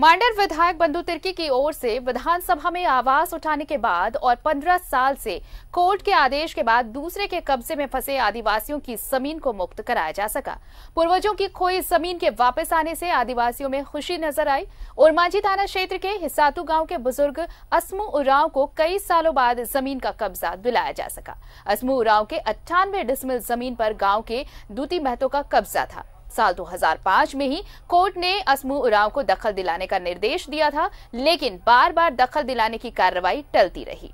मांडर विधायक बंधु तिर्की की ओर से विधानसभा में आवाज उठाने के बाद और 15 साल से कोर्ट के आदेश के बाद दूसरे के कब्जे में फंसे आदिवासियों की जमीन को मुक्त कराया जा सका पूर्वजों की खोई जमीन के वापस आने से आदिवासियों में खुशी नजर आई मांझी थाना क्षेत्र के हिसातू गांव के बुजुर्ग असमू उराव को कई सालों बाद जमीन का कब्जा दिलाया जा सका असमू उराव के अट्ठानवे डिसमिल जमीन पर गाँव के दूती महतो का कब्जा था साल 2005 में ही कोर्ट ने असमू उराव को दखल दिलाने का निर्देश दिया था लेकिन बार बार दखल दिलाने की कार्रवाई टलती रही